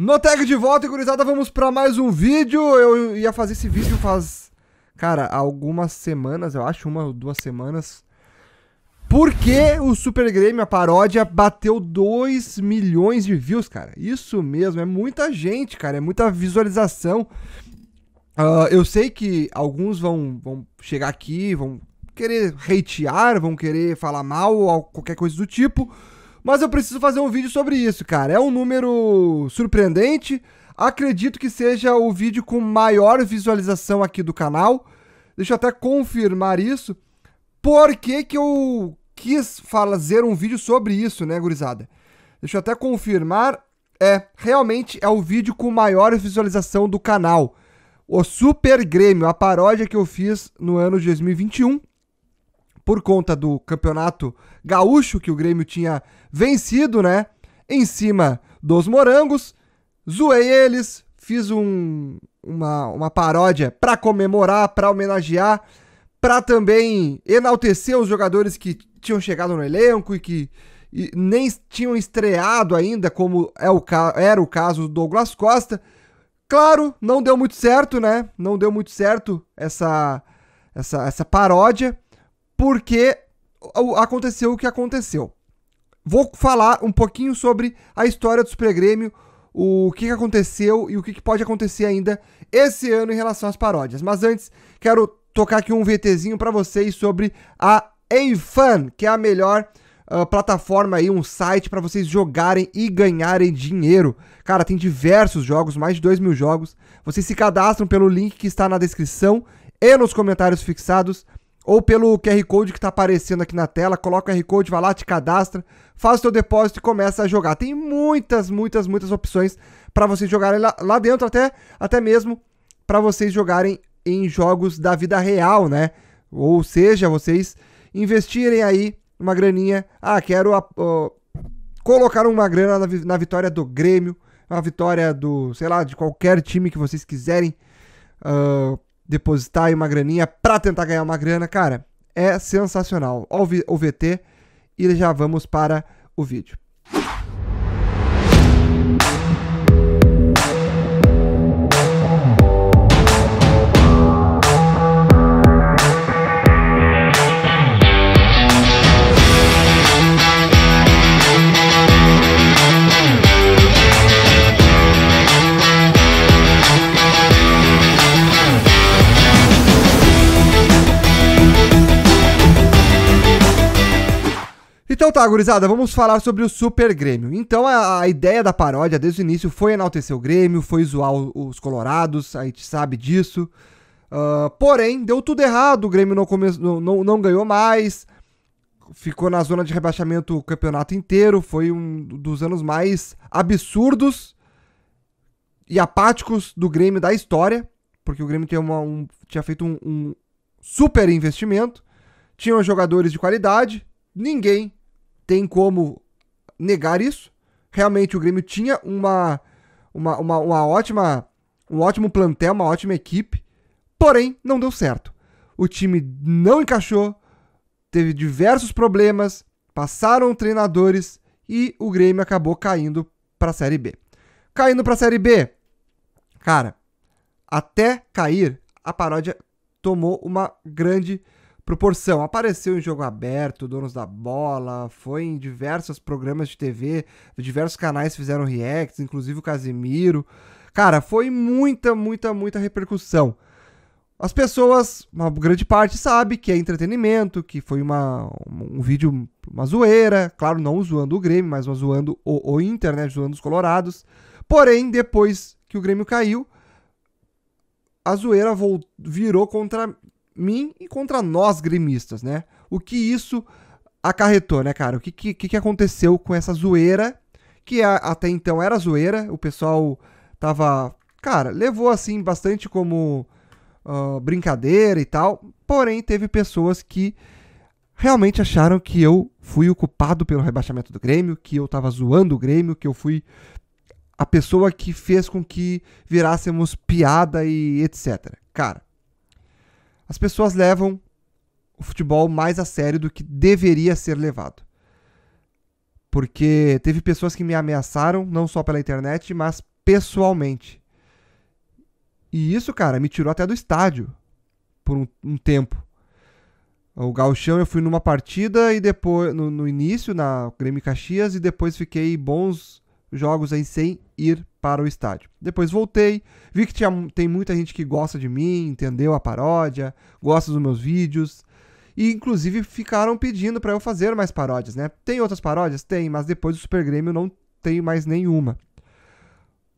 No tag de volta, gurizada, vamos para mais um vídeo. Eu ia fazer esse vídeo faz, cara, algumas semanas, eu acho, uma ou duas semanas. Porque o Super Grêmio, a paródia, bateu 2 milhões de views, cara. Isso mesmo, é muita gente, cara, é muita visualização. Uh, eu sei que alguns vão, vão chegar aqui, vão querer hatear, vão querer falar mal ou qualquer coisa do tipo. Mas eu preciso fazer um vídeo sobre isso, cara. É um número surpreendente. Acredito que seja o vídeo com maior visualização aqui do canal. Deixa eu até confirmar isso. Por que, que eu quis fazer um vídeo sobre isso, né, gurizada? Deixa eu até confirmar. É, realmente é o vídeo com maior visualização do canal. O Super Grêmio, a paródia que eu fiz no ano de 2021 por conta do campeonato gaúcho que o Grêmio tinha vencido, né? Em cima dos morangos. Zoei eles, fiz um, uma, uma paródia para comemorar, para homenagear, para também enaltecer os jogadores que tinham chegado no elenco e que e nem tinham estreado ainda, como é o era o caso do Douglas Costa. Claro, não deu muito certo, né? Não deu muito certo essa, essa, essa paródia porque aconteceu o que aconteceu. Vou falar um pouquinho sobre a história do Super Grêmio, o que aconteceu e o que pode acontecer ainda esse ano em relação às paródias. Mas antes, quero tocar aqui um VTzinho para vocês sobre a Enfan, que é a melhor uh, plataforma aí, um site para vocês jogarem e ganharem dinheiro. Cara, tem diversos jogos, mais de 2 mil jogos. Vocês se cadastram pelo link que está na descrição e nos comentários fixados ou pelo QR Code que está aparecendo aqui na tela, coloca o QR Code, vai lá, te cadastra, faz o seu depósito e começa a jogar. Tem muitas, muitas, muitas opções para vocês jogarem lá, lá dentro, até, até mesmo para vocês jogarem em jogos da vida real, né? Ou seja, vocês investirem aí uma graninha. Ah, quero uh, colocar uma grana na, na vitória do Grêmio, na vitória do, sei lá, de qualquer time que vocês quiserem. Uh, depositar aí uma graninha para tentar ganhar uma grana, cara, é sensacional. Olha o VT e já vamos para o vídeo. Então tá, gurizada, vamos falar sobre o Super Grêmio. Então a, a ideia da paródia desde o início foi enaltecer o Grêmio, foi zoar o, os colorados, a gente sabe disso. Uh, porém, deu tudo errado, o Grêmio não, come... não, não, não ganhou mais, ficou na zona de rebaixamento o campeonato inteiro, foi um dos anos mais absurdos e apáticos do Grêmio da história, porque o Grêmio tinha, uma, um, tinha feito um, um super investimento, tinham jogadores de qualidade, ninguém tem como negar isso. Realmente o Grêmio tinha uma, uma, uma, uma ótima, um ótimo plantel, uma ótima equipe, porém não deu certo. O time não encaixou, teve diversos problemas, passaram treinadores e o Grêmio acabou caindo para a Série B. Caindo para a Série B, cara, até cair, a paródia tomou uma grande proporção. Apareceu em jogo aberto, Donos da Bola, foi em diversos programas de TV, diversos canais fizeram reacts, inclusive o Casimiro. Cara, foi muita, muita, muita repercussão. As pessoas, uma grande parte, sabe que é entretenimento, que foi uma, um vídeo, uma zoeira, claro, não zoando o Grêmio, mas uma zoando o, o Inter, né, zoando os Colorados. Porém, depois que o Grêmio caiu, a zoeira virou contra mim e contra nós gremistas, né? O que isso acarretou, né, cara? O que, que, que aconteceu com essa zoeira, que a, até então era zoeira, o pessoal tava. Cara, levou assim bastante como uh, brincadeira e tal, porém teve pessoas que realmente acharam que eu fui o culpado pelo rebaixamento do Grêmio, que eu tava zoando o Grêmio, que eu fui a pessoa que fez com que virássemos piada e etc. Cara, as pessoas levam o futebol mais a sério do que deveria ser levado. Porque teve pessoas que me ameaçaram, não só pela internet, mas pessoalmente. E isso, cara, me tirou até do estádio por um, um tempo. O Galchão eu fui numa partida e depois, no, no início, na Grêmio Caxias, e depois fiquei bons jogos aí sem ir para o estádio. Depois voltei, vi que tinha, tem muita gente que gosta de mim, entendeu a paródia, gosta dos meus vídeos. E inclusive ficaram pedindo para eu fazer mais paródias, né? Tem outras paródias? Tem, mas depois do Super Grêmio não tem mais nenhuma.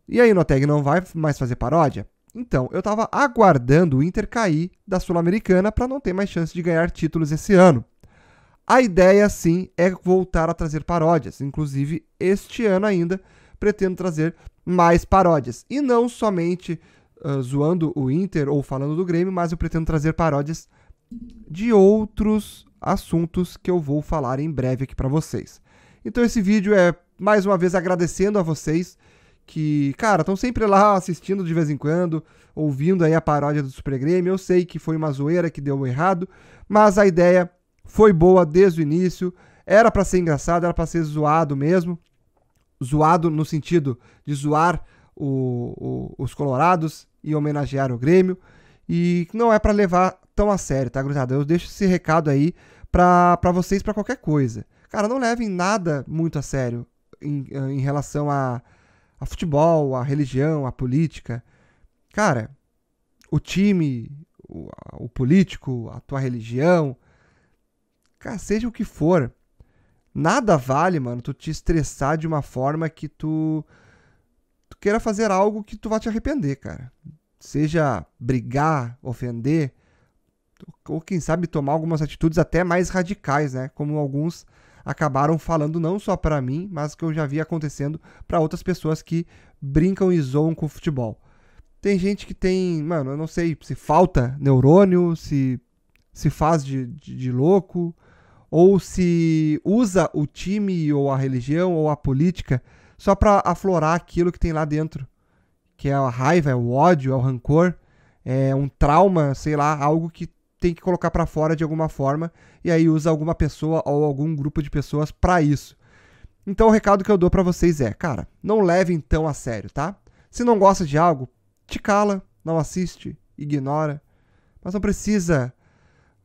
E aí, Noteg não vai mais fazer paródia? Então, eu estava aguardando o Inter cair da Sul-Americana para não ter mais chance de ganhar títulos esse ano. A ideia, sim, é voltar a trazer paródias, inclusive este ano ainda, pretendo trazer mais paródias. E não somente uh, zoando o Inter ou falando do Grêmio, mas eu pretendo trazer paródias de outros assuntos que eu vou falar em breve aqui para vocês. Então esse vídeo é mais uma vez agradecendo a vocês que, cara, estão sempre lá assistindo de vez em quando, ouvindo aí a paródia do Super Grêmio. Eu sei que foi uma zoeira que deu errado, mas a ideia foi boa desde o início. Era para ser engraçado, era para ser zoado mesmo zoado no sentido de zoar o, o, os colorados e homenagear o Grêmio. E não é para levar tão a sério, tá, grudado? Eu deixo esse recado aí para vocês, para qualquer coisa. Cara, não levem nada muito a sério em, eh, em relação a, a futebol, a religião, a política. Cara, o time, o, o político, a tua religião, cara, seja o que for, Nada vale, mano, tu te estressar de uma forma que tu, tu queira fazer algo que tu vá te arrepender, cara. Seja brigar, ofender, ou quem sabe tomar algumas atitudes até mais radicais, né? Como alguns acabaram falando não só para mim, mas que eu já vi acontecendo para outras pessoas que brincam e zoam com o futebol. Tem gente que tem, mano, eu não sei se falta neurônio, se se faz de, de, de louco, ou se usa o time ou a religião ou a política só para aflorar aquilo que tem lá dentro, que é a raiva, é o ódio, é o rancor, é um trauma, sei lá, algo que tem que colocar para fora de alguma forma e aí usa alguma pessoa ou algum grupo de pessoas para isso. Então o recado que eu dou para vocês é, cara, não leve então a sério, tá? Se não gosta de algo, te cala, não assiste, ignora, mas não precisa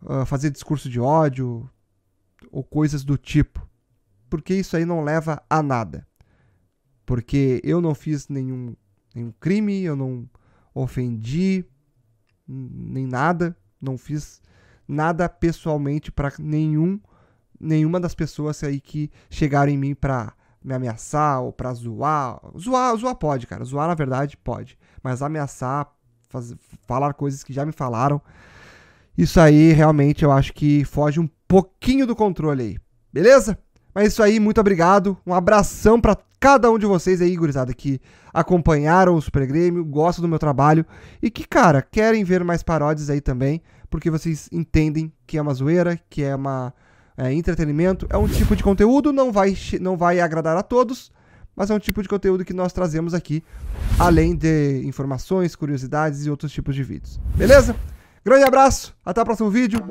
uh, fazer discurso de ódio, ou coisas do tipo, porque isso aí não leva a nada. Porque eu não fiz nenhum, nenhum crime, eu não ofendi, nem nada, não fiz nada pessoalmente para nenhum nenhuma das pessoas aí que chegaram em mim para me ameaçar ou para zoar. Zoar, zoar pode, cara. Zoar na verdade pode, mas ameaçar, fazer, falar coisas que já me falaram, isso aí realmente eu acho que foge um pouquinho do controle aí, beleza? Mas é isso aí, muito obrigado. Um abração para cada um de vocês aí, gurizada, que acompanharam o Super Grêmio, gostam do meu trabalho e que, cara, querem ver mais paródias aí também, porque vocês entendem que é uma zoeira, que é uma é, entretenimento, é um tipo de conteúdo, não vai, não vai agradar a todos, mas é um tipo de conteúdo que nós trazemos aqui, além de informações, curiosidades e outros tipos de vídeos. Beleza? Grande abraço, até o próximo vídeo.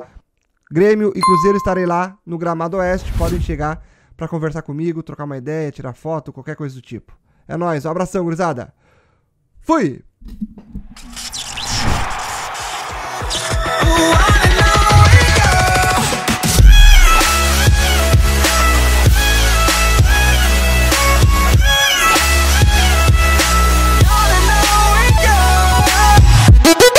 Grêmio e Cruzeiro estarei lá no Gramado Oeste. Podem chegar para conversar comigo, trocar uma ideia, tirar foto, qualquer coisa do tipo. É nóis, um abração, gurizada. Fui!